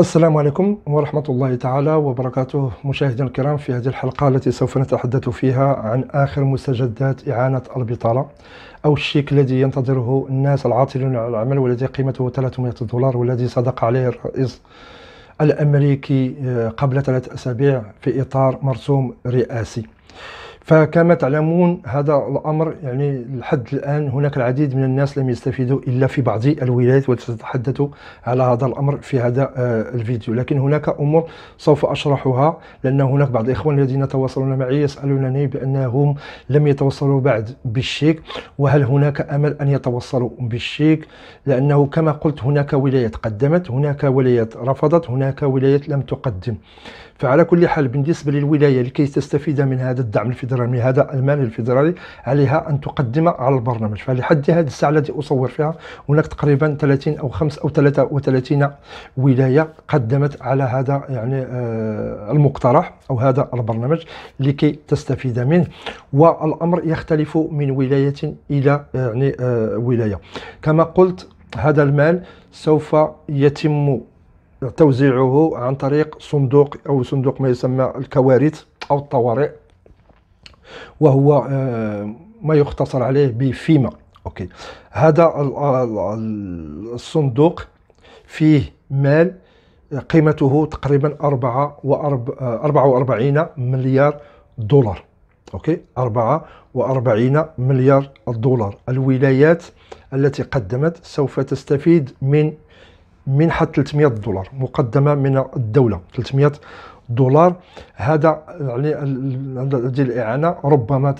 السلام عليكم ورحمة الله تعالى وبركاته مشاهدينا الكرام في هذه الحلقة التي سوف نتحدث فيها عن آخر مستجدات إعانة البطالة أو الشيك الذي ينتظره الناس العاطلون على العمل والذي قيمته 300 دولار والذي صدق عليه الرئيس الأمريكي قبل ثلاث أسابيع في إطار مرسوم رئاسي فكما تعلمون هذا الأمر يعني لحد الآن هناك العديد من الناس لم يستفيدوا إلا في بعض الولايات وتتحدث على هذا الأمر في هذا آه، الفيديو لكن هناك أمور سوف أشرحها لأن هناك بعض الإخوان الذين تواصلون معي يسألونني بأنهم لم يتوصلوا بعد بالشيك وهل هناك أمل أن يتوصلوا بالشيك لأنه كما قلت هناك ولايات قدمت هناك ولايات رفضت هناك ولايات لم تقدم فعلى كل حال بالنسبة للولاية لكي تستفيد من هذا الدعم الفيدرالي من هذا المال الفيدرالي عليها أن تقدم على البرنامج فلحد هذه الساعة التي أصور فيها هناك تقريبا 30 أو 5 أو 33 ولاية قدمت على هذا يعني آه، المقترح أو هذا البرنامج لكي تستفيد منه والأمر يختلف من ولاية إلى يعني آه، ولاية كما قلت هذا المال سوف يتم توزيعه عن طريق صندوق أو صندوق ما يسمى الكوارث أو الطوارئ وهو آه، ما يختصر عليه بفيما أوكي هذا الصندوق فيه مال قيمته تقريبا 44 آه، مليار دولار اوكي 44 مليار دولار الولايات التي قدمت سوف تستفيد من منحة 300 دولار مقدمة من الدولة 300 دولار هذا يعني هذه الإعانة ربما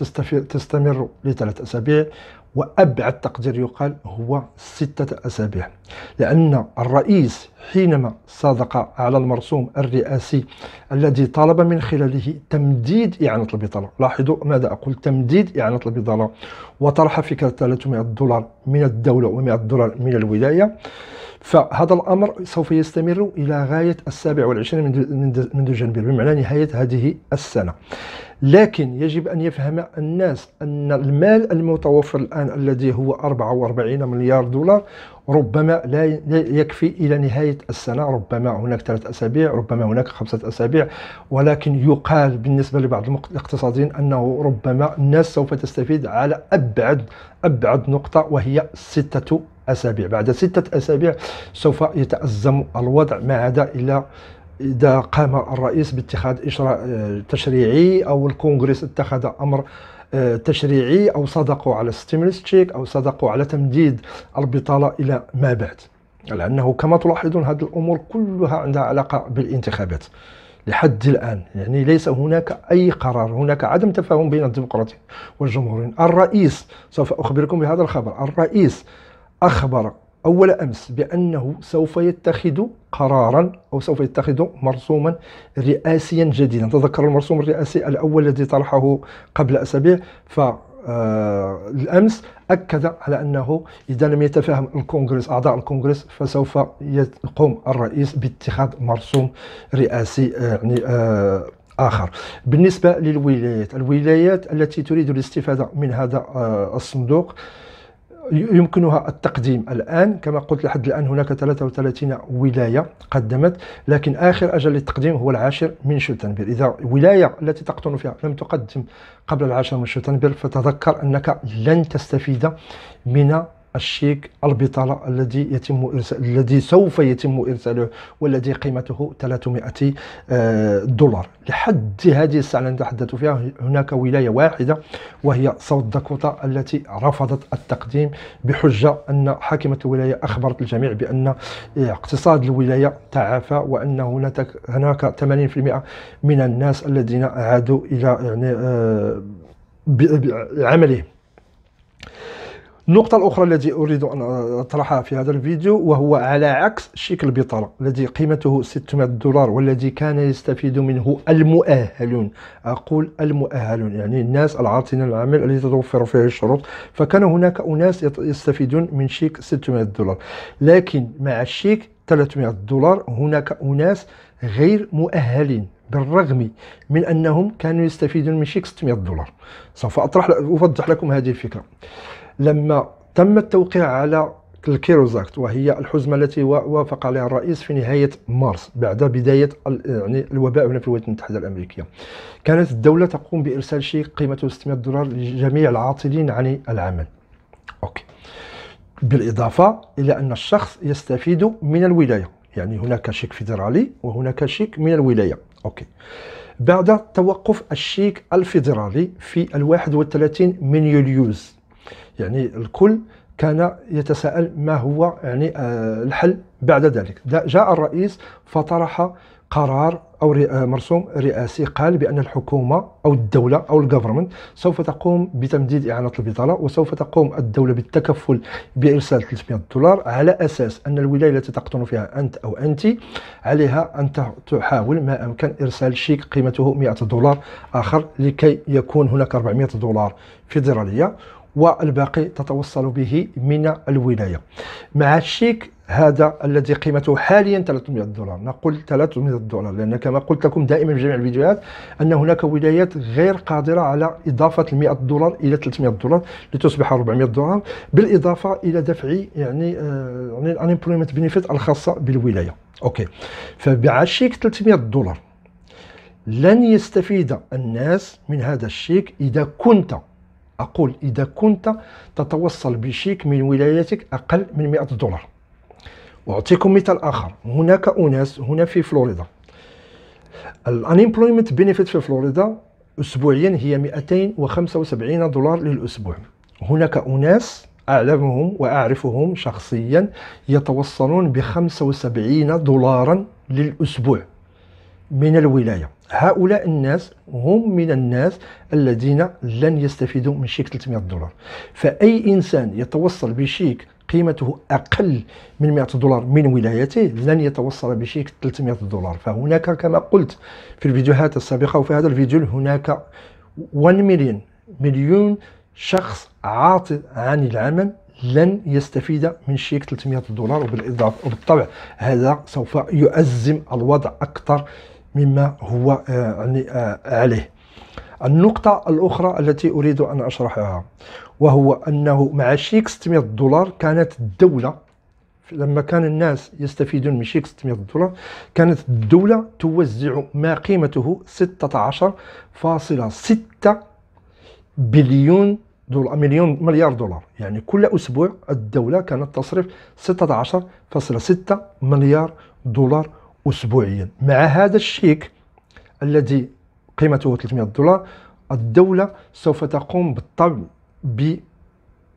تستمر لثلاث أسابيع وأبعد تقدير يقال هو ستة أسابيع لأن الرئيس حينما صادق على المرسوم الرئاسي الذي طلب من خلاله تمديد إعانة البطالة لاحظوا ماذا أقول تمديد إعانة البطالة وطرح فكرة 300 دولار من الدولة و100 دولار من الولاية فهذا الأمر سوف يستمر إلى غاية السابع والعشرين منذ جنبير بمعنى نهاية هذه السنة لكن يجب أن يفهم الناس أن المال المتوفر الآن الذي هو 44 مليار دولار ربما لا يكفي إلى نهاية السنة ربما هناك ثلاث أسابيع ربما هناك خمسة أسابيع ولكن يقال بالنسبة لبعض الاقتصاديين أنه ربما الناس سوف تستفيد على أبعد أبعد نقطة وهي ستة أسابيع بعد ستة أسابيع سوف يتأزم الوضع ما عدا إلا إذا قام الرئيس باتخاذ إجراء آه، تشريعي أو الكونغرس اتخذ أمر آه، تشريعي أو صدقوا على ستيمولس تشيك أو صدقوا على تمديد البطالة إلى ما بعد لأنه كما تلاحظون هذه الأمور كلها عندها علاقة بالانتخابات لحد الآن يعني ليس هناك أي قرار هناك عدم تفاهم بين الديمقراطيين والجمهوريين الرئيس سوف أخبركم بهذا الخبر الرئيس أخبر أول أمس بأنه سوف يتخذ قرارا أو سوف يتخذ مرسوما رئاسيا جديدا تذكر المرسوم الرئاسي الأول الذي طرحه قبل أسابيع ف آه، الامس اكد على انه اذا لم يتفاهم الكونغرس اعضاء الكونغرس فسوف يقوم الرئيس باتخاذ مرسوم رئاسي آه، يعني آه، اخر بالنسبه للولايات الولايات التي تريد الاستفاده من هذا الصندوق يمكنها التقديم الآن كما قلت لحد الآن هناك 33 ولاية قدمت لكن آخر أجل للتقديم هو العاشر من شتنبر إذا ولاية التي تقطن فيها لم تقدم قبل العاشر من شتنبر فتذكر أنك لن تستفيد من الشيك البطالة الذي يتم إرسال الذي سوف يتم إرساله والذي قيمته 300 آه، دولار لحد هذه الساعة التي نتحدث فيها هناك ولاية واحدة وهي صوت داكوتا التي رفضت التقديم بحجة أن حاكمة الولاية أخبرت الجميع بأن آه، اقتصاد الولاية تعافى وأن هناك 80% من الناس الذين عادوا إلى يعني آه، عملهم النقطة الأخرى التي أريد أن أطرحها في هذا الفيديو وهو على عكس شيك البطالة الذي قيمته 600 دولار والذي كان يستفيد منه المؤهلون أقول المؤهلون يعني الناس العاطلين العمل التي تتوفر فيها الشروط فكان هناك أناس يستفيدون من شيك 600 دولار لكن مع الشيك 300 دولار هناك أناس غير مؤهلين بالرغم من أنهم كانوا يستفيدون من شيك 600 دولار سوف أطرح أوضح لكم هذه الفكرة لما تم التوقيع على الكيروزاكت وهي الحزمه التي وافق عليها الرئيس في نهايه مارس بعد بدايه يعني الوباء هنا في الولايات المتحده الامريكيه. كانت الدوله تقوم بارسال شيء قيمته 600 دولار لجميع العاطلين عن العمل. اوكي. بالاضافه الى ان الشخص يستفيد من الولايه، يعني هناك شيك فيدرالي وهناك شيك من الولايه. اوكي. بعد توقف الشيك الفيدرالي في 31 من يوليوز يعني الكل كان يتساءل ما هو يعني آه، الحل بعد ذلك جاء الرئيس فطرح قرار او آه، مرسوم رئاسي قال بان الحكومه او الدوله او الجفرمنت سوف تقوم بتمديد اعانه البطاله وسوف تقوم الدوله بالتكفل بارسال 300 دولار على اساس ان الولايه التي تقطن فيها انت او انت عليها ان تحاول ما امكن ارسال شيك قيمته 100 دولار اخر لكي يكون هناك 400 دولار فيدراليه والباقي تتوصل به من الولاية مع الشيك هذا الذي قيمته حاليا 300 دولار نقول 300 دولار لان كما قلت لكم دائما في جميع الفيديوهات ان هناك ولايات غير قادره على اضافه 100 دولار الى 300 دولار لتصبح 400 دولار بالاضافه الى دفع يعني آه يعني بنفيت الخاصه بالولايه اوكي فبعشيك 300 دولار لن يستفيد الناس من هذا الشيك اذا كنت أقول إذا كنت تتوصل بشيك من ولايتك أقل من 100 دولار وأعطيكم مثال آخر هناك أناس هنا في فلوريدا الانيمبلويمنت بينيفيت في فلوريدا أسبوعيا هي 275 دولار للأسبوع هناك أناس أعلمهم وأعرفهم شخصيا يتوصلون ب 75 دولارا للأسبوع من الولاية هؤلاء الناس هم من الناس الذين لن يستفيدوا من شيك 300 دولار فأي إنسان يتوصل بشيك قيمته أقل من 100 دولار من ولايته لن يتوصل بشيك 300 دولار فهناك كما قلت في الفيديوهات السابقة وفي هذا الفيديو هناك 1 مليون مليون شخص عاطل عن العمل لن يستفيد من شيك 300 دولار وبالإضافة وبالطبع هذا سوف يؤزم الوضع أكثر مما هو آه، يعني آه، عليه النقطة الأخرى التي أريد أن أشرحها وهو أنه مع شيك 600 دولار كانت الدولة لما كان الناس يستفيدون من شيك 600 دولار كانت الدولة توزع ما قيمته 16.6 بليون دولار مليون مليار دولار يعني كل أسبوع الدولة كانت تصرف 16.6 مليار دولار أسبوعيا مع هذا الشيك الذي قيمته 300 دولار الدولة سوف تقوم بالطبع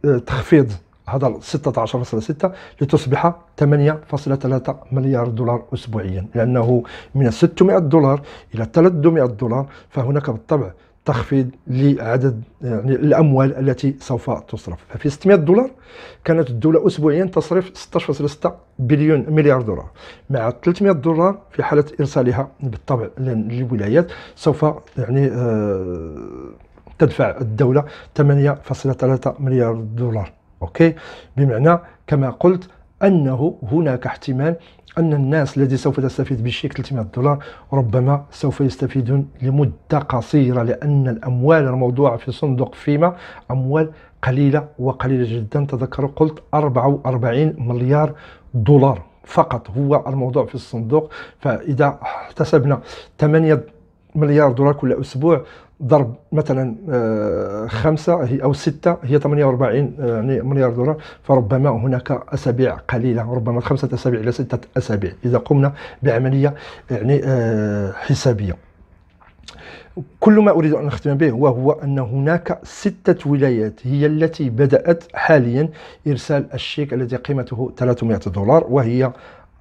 بتخفيض هذا 16.6 لتصبح 8.3 مليار دولار أسبوعيا لأنه من 600 دولار إلى 300 دولار فهناك بالطبع تخفيض لعدد يعني الاموال التي سوف تصرف ففي 600 دولار كانت الدوله اسبوعيا تصرف 16.6 بليون مليار دولار مع 300 دولار في حاله ارسالها بالطبع للولايات سوف يعني آه تدفع الدوله 8.3 مليار دولار اوكي بمعنى كما قلت أنه هناك احتمال أن الناس الذي سوف تستفيد بالشيك 300 دولار ربما سوف يستفيدون لمدة قصيرة لأن الأموال الموضوعة في صندوق فيما أموال قليلة وقليلة جدا تذكروا قلت 44 مليار دولار فقط هو الموضوع في الصندوق فإذا احتسبنا 8 مليار دولار كل أسبوع ضرب مثلا آه، خمسة هي أو ستة هي 48 آه، يعني مليار دولار فربما هناك أسابيع قليلة ربما خمسة أسابيع إلى ستة أسابيع إذا قمنا بعملية يعني آه، حسابية كل ما أريد أن أختم به وهو أن هناك ستة ولايات هي التي بدأت حاليا إرسال الشيك الذي قيمته 300 دولار وهي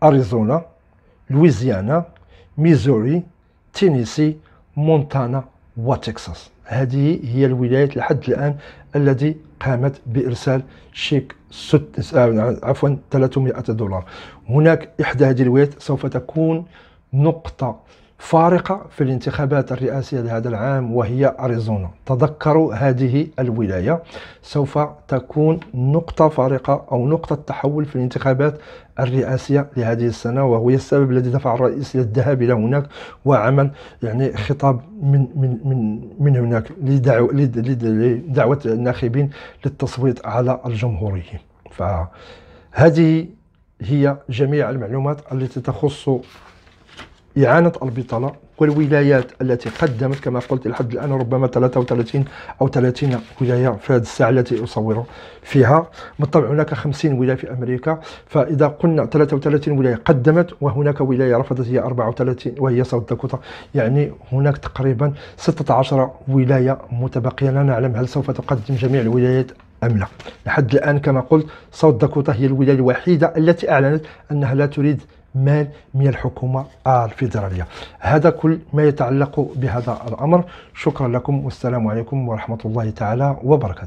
أريزونا لويزيانا ميزوري تينيسي مونتانا وتكساس هذه هي الولايات لحد الآن التي قامت بإرسال شيك ست آه، عفوا 300 دولار هناك إحدى هذه الولايات سوف تكون نقطة فارقة في الانتخابات الرئاسية لهذا العام وهي أريزونا تذكروا هذه الولاية سوف تكون نقطة فارقة أو نقطة تحول في الانتخابات الرئاسية لهذه السنة وهو السبب الذي دفع الرئيس إلى الذهاب إلى هناك وعمل يعني خطاب من من من من هناك لدعوة, لدعوة الناخبين للتصويت على الجمهوريين فهذه هي جميع المعلومات التي تخص إعانة البطالة والولايات التي قدمت كما قلت لحد الآن ربما 33 أو 30 ولاية في هذه الساعة التي أصور فيها بالطبع هناك 50 ولاية في أمريكا فإذا قلنا 33 ولاية قدمت وهناك ولاية رفضت هي 34 وهي ساوث داكوتا يعني هناك تقريبا 16 ولاية متبقية لا نعلم هل سوف تقدم جميع الولايات أم لا لحد الآن كما قلت ساوث داكوتا هي الولاية الوحيدة التي أعلنت أنها لا تريد مال من الحكومة الفيدرالية هذا كل ما يتعلق بهذا الأمر شكرا لكم والسلام عليكم ورحمة الله تعالى وبركاته